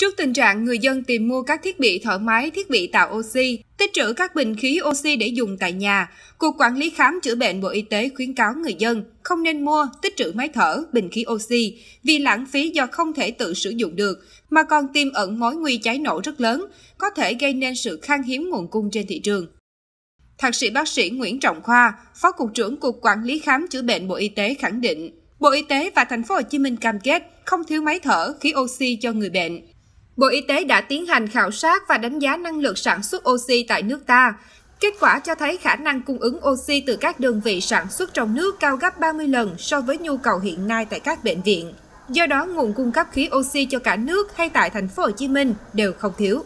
Trước tình trạng người dân tìm mua các thiết bị thở máy, thiết bị tạo oxy, tích trữ các bình khí oxy để dùng tại nhà, Cục Quản lý Khám chữa bệnh Bộ Y tế khuyến cáo người dân không nên mua, tích trữ máy thở, bình khí oxy vì lãng phí do không thể tự sử dụng được, mà còn tiềm ẩn mối nguy cháy nổ rất lớn, có thể gây nên sự khan hiếm nguồn cung trên thị trường. Thạc sĩ bác sĩ Nguyễn Trọng Khoa, Phó Cục trưởng Cục Quản lý Khám chữa bệnh Bộ Y tế khẳng định, Bộ Y tế và Thành phố Hồ Chí Minh cam kết không thiếu máy thở, khí oxy cho người bệnh Bộ Y tế đã tiến hành khảo sát và đánh giá năng lực sản xuất oxy tại nước ta. Kết quả cho thấy khả năng cung ứng oxy từ các đơn vị sản xuất trong nước cao gấp 30 lần so với nhu cầu hiện nay tại các bệnh viện. Do đó, nguồn cung cấp khí oxy cho cả nước hay tại thành phố Hồ Chí Minh đều không thiếu.